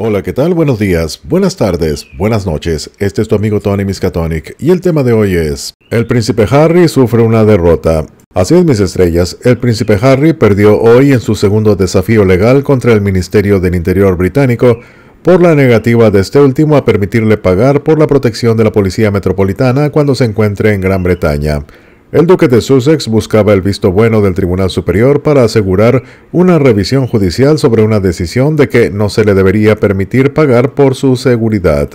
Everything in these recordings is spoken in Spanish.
Hola, ¿qué tal? Buenos días, buenas tardes, buenas noches. Este es tu amigo Tony Miskatonic y el tema de hoy es El príncipe Harry sufre una derrota. Así es, mis estrellas, el príncipe Harry perdió hoy en su segundo desafío legal contra el Ministerio del Interior británico por la negativa de este último a permitirle pagar por la protección de la Policía Metropolitana cuando se encuentre en Gran Bretaña. El duque de Sussex buscaba el visto bueno del Tribunal Superior para asegurar una revisión judicial sobre una decisión de que no se le debería permitir pagar por su seguridad.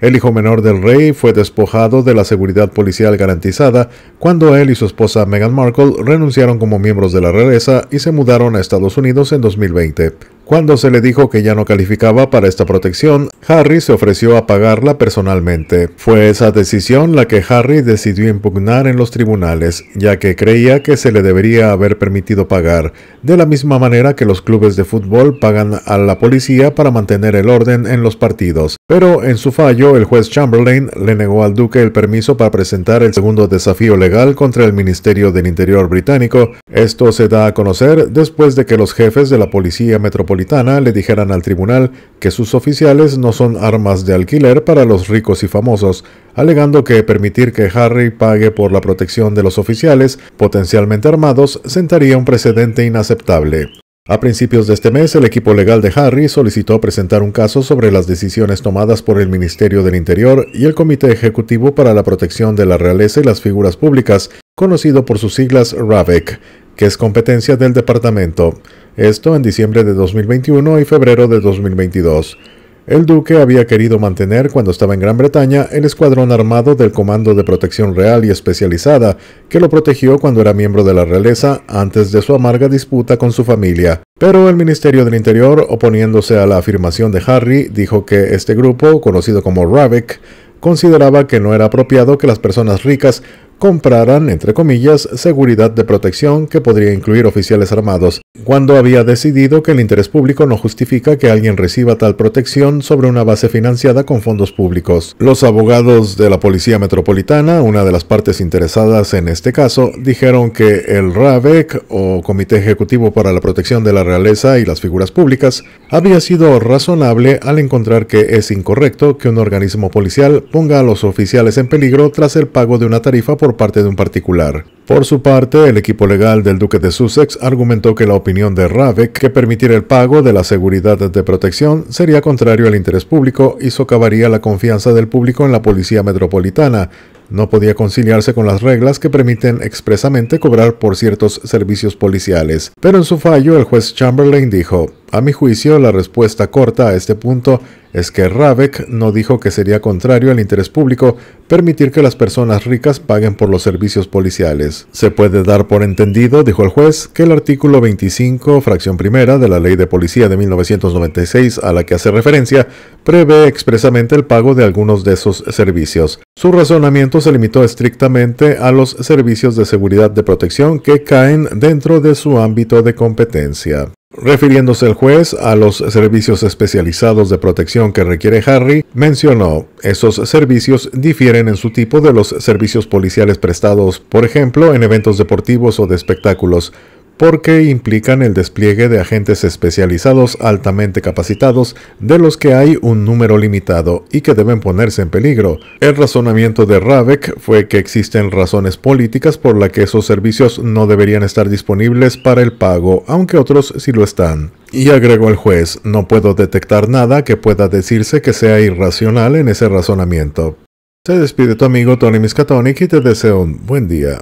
El hijo menor del rey fue despojado de la seguridad policial garantizada cuando él y su esposa Meghan Markle renunciaron como miembros de la realeza y se mudaron a Estados Unidos en 2020. Cuando se le dijo que ya no calificaba para esta protección, Harry se ofreció a pagarla personalmente. Fue esa decisión la que Harry decidió impugnar en los tribunales, ya que creía que se le debería haber permitido pagar, de la misma manera que los clubes de fútbol pagan a la policía para mantener el orden en los partidos. Pero en su fallo, el juez Chamberlain le negó al duque el permiso para presentar el segundo desafío legal contra el Ministerio del Interior británico. Esto se da a conocer después de que los jefes de la Policía Metropolitana le dijeran al tribunal que sus oficiales no son armas de alquiler para los ricos y famosos, alegando que permitir que Harry pague por la protección de los oficiales potencialmente armados sentaría un precedente inaceptable. A principios de este mes, el equipo legal de Harry solicitó presentar un caso sobre las decisiones tomadas por el Ministerio del Interior y el Comité Ejecutivo para la Protección de la Realeza y las Figuras Públicas, conocido por sus siglas RAVEC, que es competencia del departamento esto en diciembre de 2021 y febrero de 2022. El duque había querido mantener cuando estaba en Gran Bretaña el escuadrón armado del Comando de Protección Real y Especializada, que lo protegió cuando era miembro de la realeza antes de su amarga disputa con su familia. Pero el Ministerio del Interior, oponiéndose a la afirmación de Harry, dijo que este grupo, conocido como Ravik, consideraba que no era apropiado que las personas ricas compraran, entre comillas, seguridad de protección que podría incluir oficiales armados, cuando había decidido que el interés público no justifica que alguien reciba tal protección sobre una base financiada con fondos públicos. Los abogados de la Policía Metropolitana, una de las partes interesadas en este caso, dijeron que el RAVEC, o Comité Ejecutivo para la Protección de la Realeza y las Figuras Públicas, había sido razonable al encontrar que es incorrecto que un organismo policial ponga a los oficiales en peligro tras el pago de una tarifa por por parte de un particular. Por su parte, el equipo legal del duque de Sussex argumentó que la opinión de Ravek que permitir el pago de la seguridad de protección sería contrario al interés público y socavaría la confianza del público en la policía metropolitana. No podía conciliarse con las reglas que permiten expresamente cobrar por ciertos servicios policiales. Pero en su fallo, el juez Chamberlain dijo, a mi juicio, la respuesta corta a este punto es que Rabeck no dijo que sería contrario al interés público permitir que las personas ricas paguen por los servicios policiales. Se puede dar por entendido, dijo el juez, que el artículo 25, fracción primera de la Ley de Policía de 1996 a la que hace referencia, prevé expresamente el pago de algunos de esos servicios. Su razonamiento se limitó estrictamente a los servicios de seguridad de protección que caen dentro de su ámbito de competencia. Refiriéndose el juez a los servicios especializados de protección que requiere Harry, mencionó, esos servicios difieren en su tipo de los servicios policiales prestados, por ejemplo, en eventos deportivos o de espectáculos porque implican el despliegue de agentes especializados altamente capacitados de los que hay un número limitado y que deben ponerse en peligro. El razonamiento de Rabeck fue que existen razones políticas por la que esos servicios no deberían estar disponibles para el pago, aunque otros sí lo están. Y agregó el juez, no puedo detectar nada que pueda decirse que sea irracional en ese razonamiento. Se despide tu amigo Tony Miskatonic y te deseo un buen día.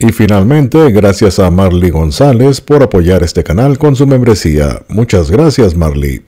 Y finalmente, gracias a Marley González por apoyar este canal con su membresía. Muchas gracias Marley.